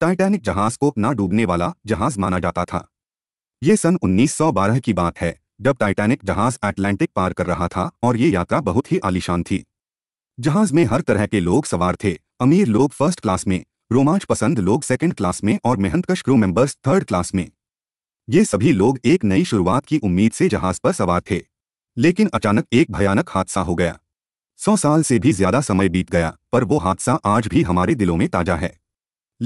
Titanic जहाज को ना डूबने वाला जहाज माना जाता था ये सन 1912 की बात है जब टाइटैनिक जहाज अटलांटिक पार कर रहा था और ये यात्रा बहुत ही आलिशान थी जहाज में हर तरह के लोग सवार थे अमीर लोग फर्स्ट क्लास में रोमांच पसंद लोग सेकंड क्लास में और मेहनतकश क्रू मेंबर्स थर्ड क्लास में ये सभी लोग एक नई शुरुआत की उम्मीद से जहाज पर सवार थे लेकिन अचानक एक भयानक हादसा हो गया सौ साल से भी ज्यादा समय बीत गया पर वो हादसा आज भी हमारे दिलों में ताजा है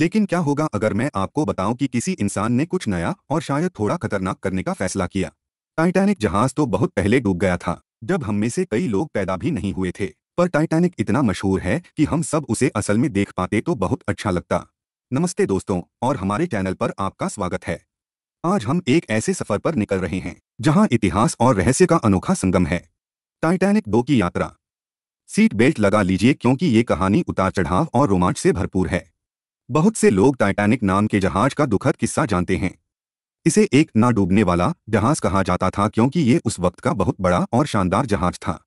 लेकिन क्या होगा अगर मैं आपको बताऊं कि किसी इंसान ने कुछ नया और शायद थोड़ा खतरनाक करने का फैसला किया टाइटैनिक जहाज तो बहुत पहले डूब गया था जब हम में से कई लोग पैदा भी नहीं हुए थे पर टाइटैनिक इतना मशहूर है कि हम सब उसे असल में देख पाते तो बहुत अच्छा लगता नमस्ते दोस्तों और हमारे चैनल पर आपका स्वागत है आज हम एक ऐसे सफर पर निकल रहे हैं जहाँ इतिहास और रहस्य का अनोखा संगम है टाइटैनिक दो की यात्रा सीट बेल्ट लगा लीजिए क्योंकि ये कहानी उतार चढ़ाव और रोमांच से भरपूर है बहुत से लोग टाइटैनिक नाम के जहाज का दुखद किस्सा जानते हैं इसे एक ना डूबने वाला जहाज कहा जाता था क्योंकि ये उस वक्त का बहुत बड़ा और शानदार जहाज था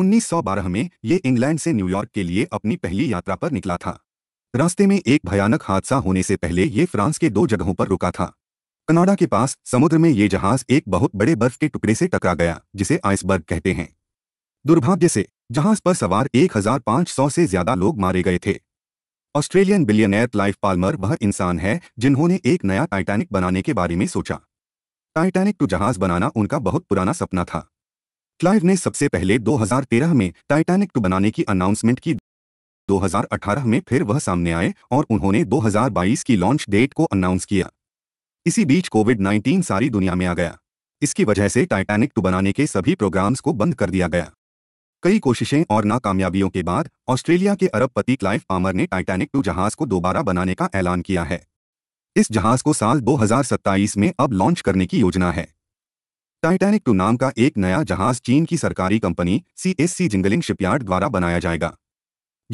1912 में ये इंग्लैंड से न्यूयॉर्क के लिए अपनी पहली यात्रा पर निकला था रास्ते में एक भयानक हादसा होने से पहले ये फ्रांस के दो जगहों पर रुका था कनाडा के पास समुद्र में ये जहाज एक बहुत बड़े बर्फ के टुकड़े से टकरा गया जिसे आइसबर्ग कहते हैं दुर्भाग्य से जहाज पर सवार 1500 से ज्यादा लोग मारे गए थे ऑस्ट्रेलियन बिलियनैर लाइफ पाल्मर वह इंसान है जिन्होंने एक नया टाइटैनिक बनाने के बारे में सोचा टाइटैनिक टू तो जहाज बनाना उनका बहुत पुराना सपना था क्लाइव ने सबसे पहले 2013 में टाइटैनिक टू तो बनाने की अनाउंसमेंट की 2018 में फिर वह सामने आए और उन्होंने 2022 की लॉन्च डेट को अनाउंस किया इसी बीच कोविड 19 सारी दुनिया में आ गया इसकी वजह से टाइटैनिक टू तो बनाने के सभी प्रोग्राम्स को बंद कर दिया गया कई कोशिशें और नाकामयाबियों के बाद ऑस्ट्रेलिया के अरब पति क्लाइव आमर ने टाइटैनिक टू जहाज को दोबारा बनाने का ऐलान किया है इस जहाज को साल 2027 में अब लॉन्च करने की योजना है टाइटैनिक टू नाम का एक नया जहाज चीन की सरकारी कंपनी सीएससी जिंगलिंग शिपयार्ड द्वारा बनाया जाएगा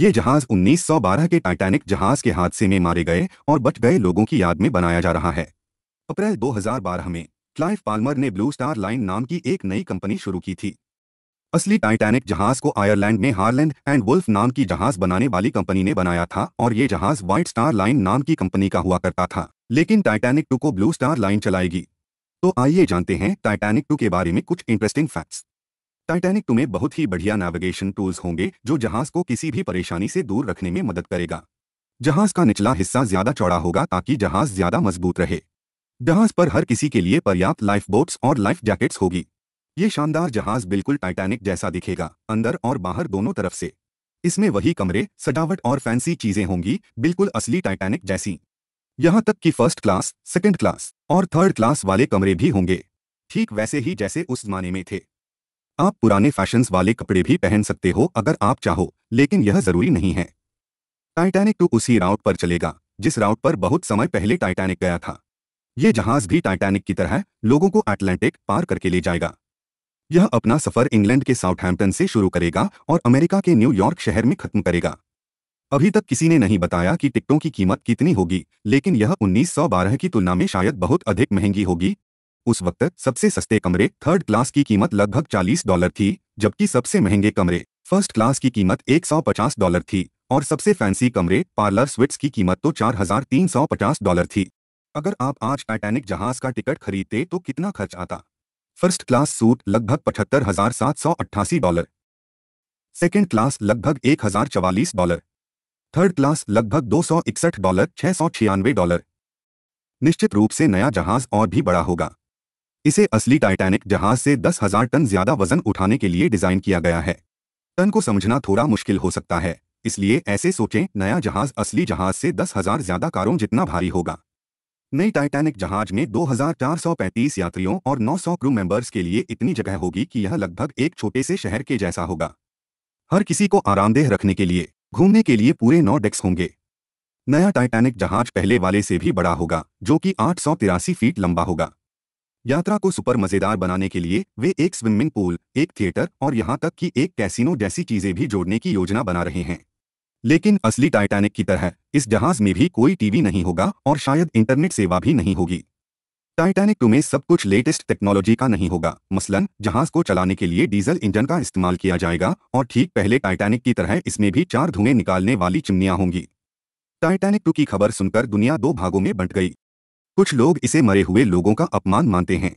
ये जहाज 1912 के टाइटैनिक जहाज के हादसे में मारे गए और बच गए लोगों की याद में बनाया जा रहा है अप्रैल 2012 में क्लाइव पाल्मर ने ब्लू स्टार लाइन नाम की एक नई कंपनी शुरू की थी असली टाइटैनिक जहाज को आयरलैंड में हार्लैंड एंड वुल्फ नाम की जहाज बनाने वाली कंपनी ने बनाया था और ये जहाज व्हाइट स्टार लाइन नाम की कंपनी का हुआ करता था लेकिन टाइटैनिक टू को ब्लू स्टार लाइन चलाएगी तो आइए जानते हैं टाइटैनिक टू के बारे में कुछ इंटरेस्टिंग फैक्ट्स टाइटैनिक टू में बहुत ही बढ़िया नेविगेशन टूल्स होंगे जो जहाज को किसी भी परेशानी से दूर रखने में मदद करेगा जहाज का निचला हिस्सा ज्यादा चौड़ा होगा ताकि जहाज ज्यादा मजबूत रहे जहाज पर हर किसी के लिए पर्याप्त लाइफ बोट्स और लाइफ जैकेट्स होगी ये शानदार जहाज बिल्कुल टाइटैनिक जैसा दिखेगा अंदर और बाहर दोनों तरफ से इसमें वही कमरे सजावट और फैंसी चीजें होंगी बिल्कुल असली टाइटैनिक जैसी यहाँ तक कि फर्स्ट क्लास सेकेंड क्लास और थर्ड क्लास वाले कमरे भी होंगे ठीक वैसे ही जैसे उस जमाने में थे आप पुराने फैशंस वाले कपड़े भी पहन सकते हो अगर आप चाहो लेकिन यह जरूरी नहीं है टाइटैनिक टू तो उसी राउट पर चलेगा जिस राउट पर बहुत समय पहले टाइटैनिक गया था ये जहाज भी टाइटैनिक की तरह लोगों को अटलांटिक पार करके ले जाएगा यह अपना सफर इंग्लैंड के साउथहैम्पटन से शुरू करेगा और अमेरिका के न्यूयॉर्क शहर में खत्म करेगा अभी तक किसी ने नहीं बताया कि टिकटों की कीमत कितनी होगी लेकिन यह 1912 की तुलना में शायद बहुत अधिक महंगी होगी उस वक्त सबसे सस्ते कमरे थर्ड क्लास की कीमत लगभग 40 डॉलर थी जबकि सबसे महंगे कमरे फर्स्ट क्लास की कीमत 150 डॉलर थी और सबसे फैंसी कमरे पार्लर स्विट्स की कीमत तो 4,350 डॉलर थी अगर आप आज टाइटैनिक जहाज का टिकट खरीदते तो कितना खर्च आता फर्स्ट क्लास सूट लगभग पचहत्तर हजार सात सौ अट्ठासी डॉलर सेकेंड क्लास लगभग एक हजार चवालीस डॉलर थर्ड क्लास लगभग दो सौ इकसठ डॉलर छह सौ छियानवे डॉलर निश्चित रूप से नया जहाज और भी बड़ा होगा इसे असली टाइटैनिक जहाज से दस हजार टन ज्यादा वजन उठाने के लिए डिजाइन किया गया है टन को समझना थोड़ा मुश्किल हो सकता है इसलिए ऐसे सोचें नया जहाज असली जहाज से दस हजार ज्यादा कारों जितना भारी होगा नई टाइटैनिक जहाज में 2,435 यात्रियों और 900 क्रू मेंबर्स के लिए इतनी जगह होगी कि यह लगभग एक छोटे से शहर के जैसा होगा हर किसी को आरामदेह रखने के लिए घूमने के लिए पूरे नौ डेक्स होंगे नया टाइटैनिक जहाज पहले वाले से भी बड़ा होगा जो कि आठ फीट लंबा होगा यात्रा को सुपर मज़ेदार बनाने के लिए वे एक स्विमिंग पूल एक थिएटर और यहाँ तक कि एक कैसीनो जैसी चीज़ें भी जोड़ने की योजना बना रहे हैं लेकिन असली टाइटैनिक की तरह इस जहाज में भी कोई टीवी नहीं होगा और शायद इंटरनेट सेवा भी नहीं होगी टाइटैनिक टू में सब कुछ लेटेस्ट टेक्नोलॉजी का नहीं होगा मसलन जहाज को चलाने के लिए डीजल इंजन का इस्तेमाल किया जाएगा और ठीक पहले टाइटैनिक की तरह इसमें भी चार धुएं निकालने वाली चिमनियां होंगी टाइटैनिक टू की खबर सुनकर दुनिया दो भागों में बंट गई कुछ लोग इसे मरे हुए लोगों का अपमान मानते हैं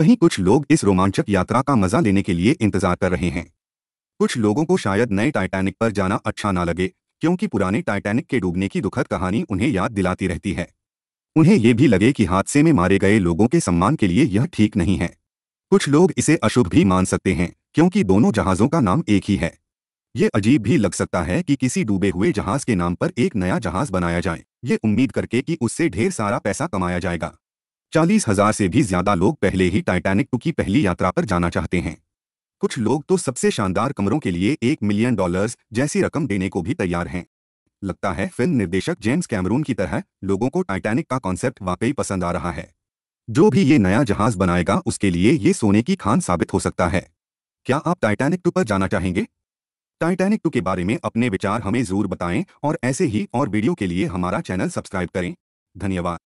वहीं कुछ लोग इस रोमांचक यात्रा का मजा लेने के लिए इंतजार कर रहे हैं कुछ लोगों को शायद नए टाइटैनिक पर जाना अच्छा ना लगे क्योंकि पुराने टाइटैनिक के डूबने की दुखद कहानी उन्हें याद दिलाती रहती है उन्हें यह भी लगे कि हादसे में मारे गए लोगों के सम्मान के लिए यह ठीक नहीं है कुछ लोग इसे अशुभ भी मान सकते हैं क्योंकि दोनों जहाज़ों का नाम एक ही है ये अजीब भी लग सकता है कि किसी डूबे हुए जहाज के नाम पर एक नया जहाज बनाया जाए ये उम्मीद करके कि उससे ढेर सारा पैसा कमाया जाएगा चालीस हजार से भी ज्यादा लोग पहले ही टाइटैनिक टू की पहली यात्रा पर जाना चाहते हैं कुछ लोग तो सबसे शानदार कमरों के लिए एक मिलियन डॉलर्स जैसी रकम देने को भी तैयार हैं लगता है फिल्म निर्देशक जेम्स कैमरून की तरह लोगों को टाइटैनिक का कॉन्सेप्ट वाकई पसंद आ रहा है जो भी ये नया जहाज बनाएगा उसके लिए ये सोने की खान साबित हो सकता है क्या आप टाइटैनिक टू पर जाना चाहेंगे टाइटैनिक टू के बारे में अपने विचार हमें जरूर बताएं और ऐसे ही और वीडियो के लिए हमारा चैनल सब्सक्राइब करें धन्यवाद